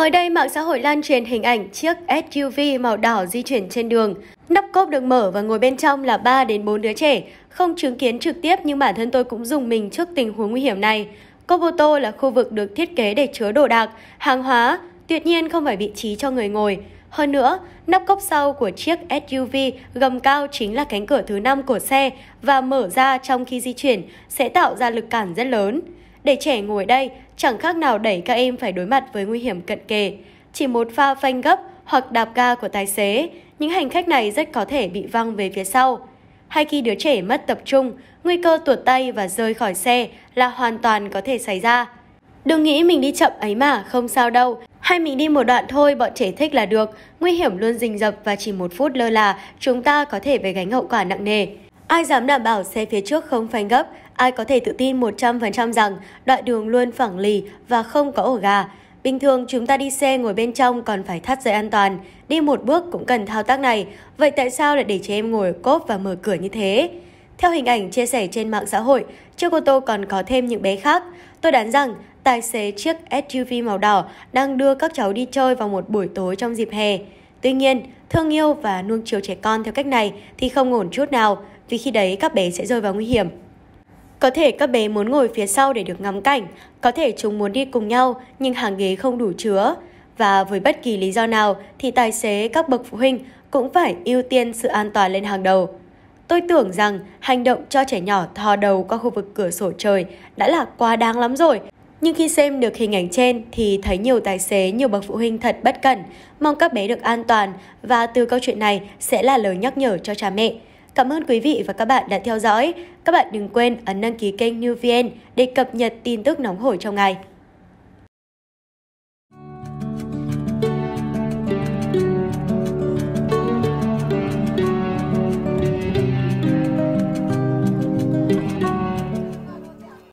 Mới đây, mạng xã hội lan truyền hình ảnh chiếc SUV màu đỏ di chuyển trên đường. Nắp cốp được mở và ngồi bên trong là 3 đến 4 đứa trẻ. Không chứng kiến trực tiếp nhưng bản thân tôi cũng dùng mình trước tình huống nguy hiểm này. Cốp ô tô là khu vực được thiết kế để chứa đồ đạc, hàng hóa, tuyệt nhiên không phải vị trí cho người ngồi. Hơn nữa, nắp cốc sau của chiếc SUV gầm cao chính là cánh cửa thứ năm của xe và mở ra trong khi di chuyển sẽ tạo ra lực cản rất lớn. Để trẻ ngồi đây, chẳng khác nào đẩy các em phải đối mặt với nguy hiểm cận kề. Chỉ một pha phanh gấp hoặc đạp ga của tài xế, những hành khách này rất có thể bị văng về phía sau. Hay khi đứa trẻ mất tập trung, nguy cơ tuột tay và rơi khỏi xe là hoàn toàn có thể xảy ra. Đừng nghĩ mình đi chậm ấy mà, không sao đâu. Hay mình đi một đoạn thôi, bọn trẻ thích là được. Nguy hiểm luôn rình rập và chỉ một phút lơ là, chúng ta có thể phải gánh hậu quả nặng nề. Ai dám đảm bảo xe phía trước không phanh gấp, ai có thể tự tin 100% rằng đoạn đường luôn phẳng lì và không có ổ gà. Bình thường chúng ta đi xe ngồi bên trong còn phải thắt dây an toàn, đi một bước cũng cần thao tác này, vậy tại sao lại để trẻ em ngồi cốp và mở cửa như thế? Theo hình ảnh chia sẻ trên mạng xã hội, chiếc ô tô còn có thêm những bé khác. Tôi đoán rằng tài xế chiếc SUV màu đỏ đang đưa các cháu đi chơi vào một buổi tối trong dịp hè. Tuy nhiên, thương yêu và nuông chiều trẻ con theo cách này thì không ổn chút nào, vì khi đấy các bé sẽ rơi vào nguy hiểm. Có thể các bé muốn ngồi phía sau để được ngắm cảnh, có thể chúng muốn đi cùng nhau nhưng hàng ghế không đủ chứa. Và với bất kỳ lý do nào thì tài xế, các bậc phụ huynh cũng phải ưu tiên sự an toàn lên hàng đầu. Tôi tưởng rằng hành động cho trẻ nhỏ thò đầu qua khu vực cửa sổ trời đã là quá đáng lắm rồi. Nhưng khi xem được hình ảnh trên thì thấy nhiều tài xế, nhiều bậc phụ huynh thật bất cẩn, mong các bé được an toàn và từ câu chuyện này sẽ là lời nhắc nhở cho cha mẹ. Cảm ơn quý vị và các bạn đã theo dõi. Các bạn đừng quên ấn đăng ký kênh Newvn để cập nhật tin tức nóng hổi trong ngày.